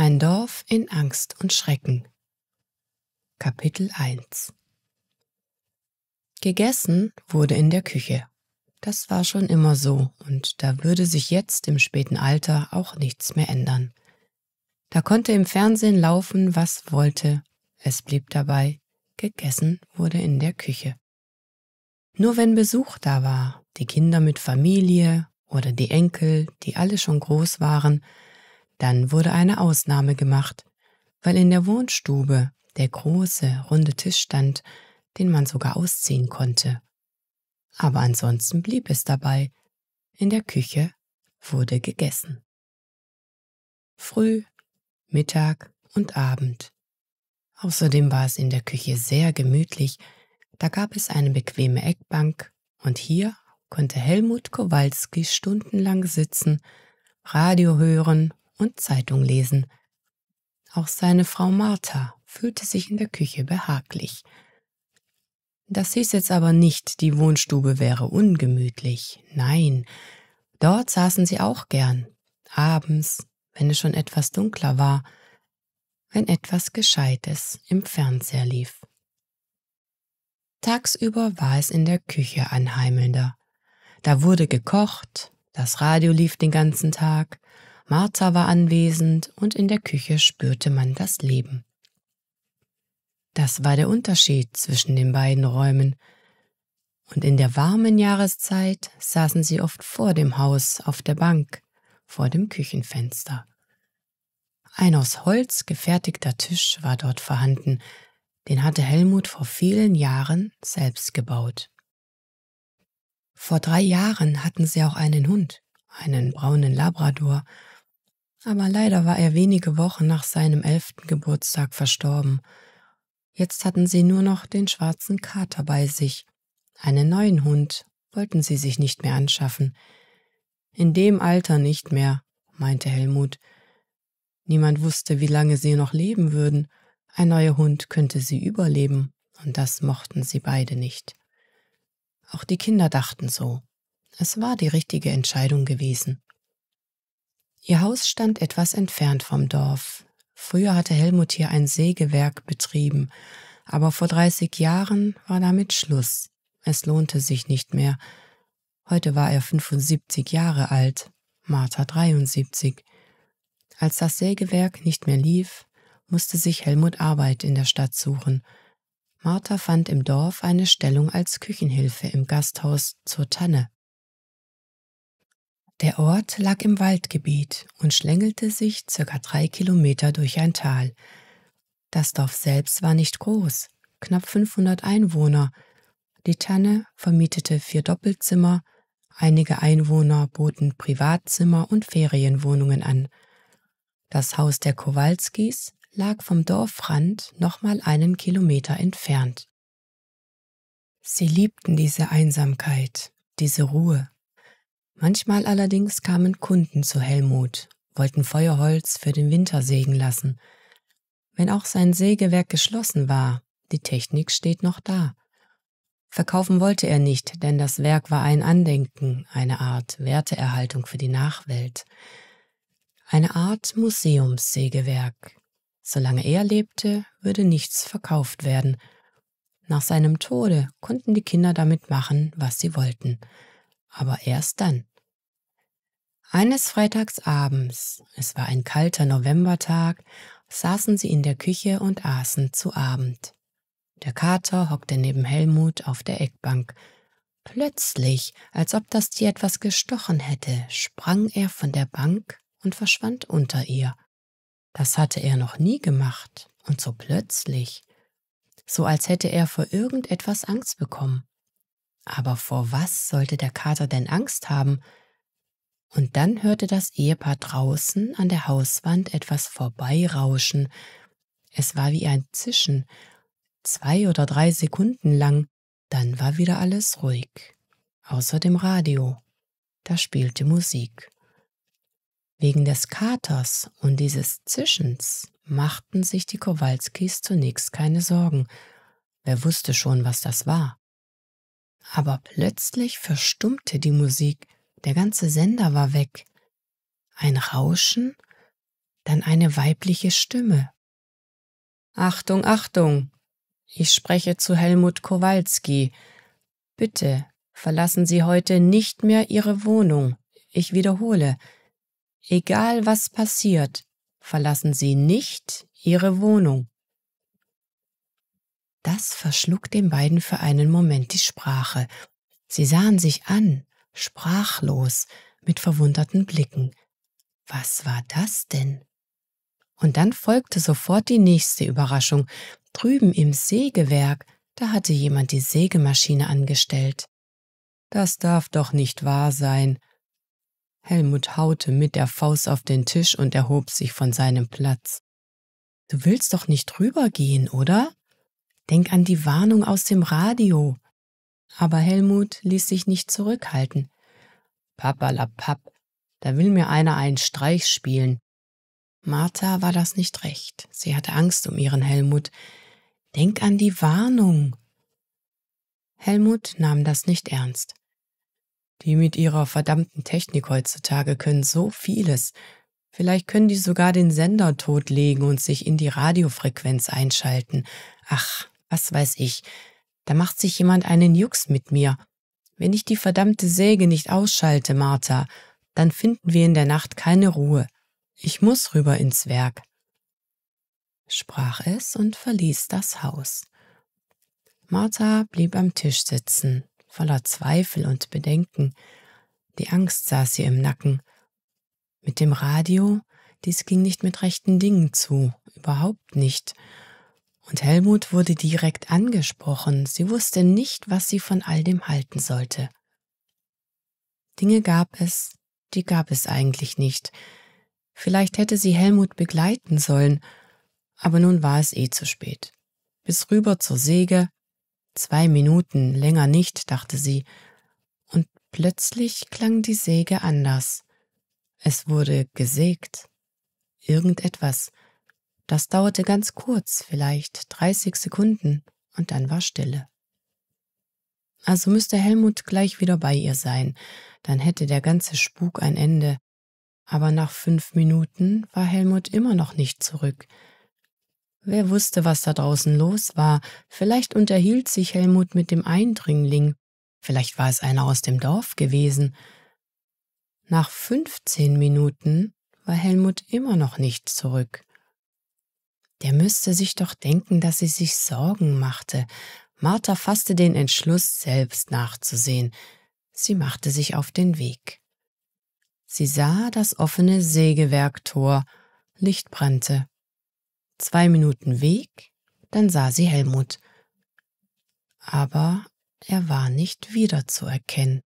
Ein Dorf in Angst und Schrecken. Kapitel 1 Gegessen wurde in der Küche. Das war schon immer so, und da würde sich jetzt im späten Alter auch nichts mehr ändern. Da konnte im Fernsehen laufen, was wollte, es blieb dabei, gegessen wurde in der Küche. Nur wenn Besuch da war, die Kinder mit Familie oder die Enkel, die alle schon groß waren, dann wurde eine Ausnahme gemacht, weil in der Wohnstube der große, runde Tisch stand, den man sogar ausziehen konnte. Aber ansonsten blieb es dabei. In der Küche wurde gegessen. Früh, Mittag und Abend. Außerdem war es in der Küche sehr gemütlich, da gab es eine bequeme Eckbank und hier konnte Helmut Kowalski stundenlang sitzen, Radio hören und Zeitung lesen. Auch seine Frau Martha fühlte sich in der Küche behaglich. Das hieß jetzt aber nicht, die Wohnstube wäre ungemütlich. Nein, dort saßen sie auch gern, abends, wenn es schon etwas dunkler war, wenn etwas Gescheites im Fernseher lief. Tagsüber war es in der Küche anheimelnder. Da wurde gekocht, das Radio lief den ganzen Tag, Martha war anwesend und in der Küche spürte man das Leben. Das war der Unterschied zwischen den beiden Räumen, und in der warmen Jahreszeit saßen sie oft vor dem Haus auf der Bank, vor dem Küchenfenster. Ein aus Holz gefertigter Tisch war dort vorhanden, den hatte Helmut vor vielen Jahren selbst gebaut. Vor drei Jahren hatten sie auch einen Hund, einen braunen Labrador, aber leider war er wenige Wochen nach seinem elften Geburtstag verstorben. Jetzt hatten sie nur noch den schwarzen Kater bei sich. Einen neuen Hund wollten sie sich nicht mehr anschaffen. In dem Alter nicht mehr, meinte Helmut. Niemand wusste, wie lange sie noch leben würden. Ein neuer Hund könnte sie überleben, und das mochten sie beide nicht. Auch die Kinder dachten so. Es war die richtige Entscheidung gewesen. Ihr Haus stand etwas entfernt vom Dorf. Früher hatte Helmut hier ein Sägewerk betrieben, aber vor 30 Jahren war damit Schluss. Es lohnte sich nicht mehr. Heute war er 75 Jahre alt, Martha 73. Als das Sägewerk nicht mehr lief, musste sich Helmut Arbeit in der Stadt suchen. Martha fand im Dorf eine Stellung als Küchenhilfe im Gasthaus zur Tanne. Der Ort lag im Waldgebiet und schlängelte sich circa drei Kilometer durch ein Tal. Das Dorf selbst war nicht groß, knapp 500 Einwohner. Die Tanne vermietete vier Doppelzimmer, einige Einwohner boten Privatzimmer und Ferienwohnungen an. Das Haus der Kowalskis lag vom Dorfrand nochmal einen Kilometer entfernt. Sie liebten diese Einsamkeit, diese Ruhe, Manchmal allerdings kamen Kunden zu Helmut, wollten Feuerholz für den Winter sägen lassen. Wenn auch sein Sägewerk geschlossen war, die Technik steht noch da. Verkaufen wollte er nicht, denn das Werk war ein Andenken, eine Art Werteerhaltung für die Nachwelt. Eine Art Museumssägewerk. Solange er lebte, würde nichts verkauft werden. Nach seinem Tode konnten die Kinder damit machen, was sie wollten. Aber erst dann. Eines Freitagsabends, es war ein kalter Novembertag, saßen sie in der Küche und aßen zu Abend. Der Kater hockte neben Helmut auf der Eckbank. Plötzlich, als ob das Tier etwas gestochen hätte, sprang er von der Bank und verschwand unter ihr. Das hatte er noch nie gemacht, und so plötzlich, so als hätte er vor irgendetwas Angst bekommen. Aber vor was sollte der Kater denn Angst haben? und dann hörte das Ehepaar draußen an der Hauswand etwas vorbeirauschen. Es war wie ein Zischen, zwei oder drei Sekunden lang, dann war wieder alles ruhig, außer dem Radio. Da spielte Musik. Wegen des Katers und dieses Zischens machten sich die Kowalskis zunächst keine Sorgen. Wer wusste schon, was das war? Aber plötzlich verstummte die Musik der ganze Sender war weg. Ein Rauschen, dann eine weibliche Stimme. Achtung, Achtung! Ich spreche zu Helmut Kowalski. Bitte verlassen Sie heute nicht mehr Ihre Wohnung. Ich wiederhole. Egal was passiert, verlassen Sie nicht Ihre Wohnung. Das verschlug den beiden für einen Moment die Sprache. Sie sahen sich an, sprachlos, mit verwunderten Blicken. Was war das denn? Und dann folgte sofort die nächste Überraschung. Drüben im Sägewerk, da hatte jemand die Sägemaschine angestellt. Das darf doch nicht wahr sein. Helmut haute mit der Faust auf den Tisch und erhob sich von seinem Platz. Du willst doch nicht rübergehen, oder? Denk an die Warnung aus dem Radio. Aber Helmut ließ sich nicht zurückhalten. Pappalapapp, da will mir einer einen Streich spielen. Martha war das nicht recht. Sie hatte Angst um ihren Helmut. Denk an die Warnung. Helmut nahm das nicht ernst. Die mit ihrer verdammten Technik heutzutage können so vieles. Vielleicht können die sogar den Sender totlegen und sich in die Radiofrequenz einschalten. Ach, was weiß ich. Da macht sich jemand einen Jux mit mir. Wenn ich die verdammte Säge nicht ausschalte, Martha, dann finden wir in der Nacht keine Ruhe. Ich muss rüber ins Werk. Sprach es und verließ das Haus. Martha blieb am Tisch sitzen, voller Zweifel und Bedenken. Die Angst saß ihr im Nacken. Mit dem Radio, dies ging nicht mit rechten Dingen zu, überhaupt nicht. Und Helmut wurde direkt angesprochen. Sie wusste nicht, was sie von all dem halten sollte. Dinge gab es, die gab es eigentlich nicht. Vielleicht hätte sie Helmut begleiten sollen, aber nun war es eh zu spät. Bis rüber zur Säge, zwei Minuten, länger nicht, dachte sie, und plötzlich klang die Säge anders. Es wurde gesägt. Irgendetwas, das dauerte ganz kurz, vielleicht 30 Sekunden, und dann war Stille. Also müsste Helmut gleich wieder bei ihr sein, dann hätte der ganze Spuk ein Ende. Aber nach fünf Minuten war Helmut immer noch nicht zurück. Wer wusste, was da draußen los war, vielleicht unterhielt sich Helmut mit dem Eindringling, vielleicht war es einer aus dem Dorf gewesen. Nach 15 Minuten war Helmut immer noch nicht zurück. Der müsste sich doch denken, dass sie sich Sorgen machte. Martha fasste den Entschluss, selbst nachzusehen. Sie machte sich auf den Weg. Sie sah das offene Sägewerktor. Licht brannte. Zwei Minuten Weg, dann sah sie Helmut. Aber er war nicht wiederzuerkennen.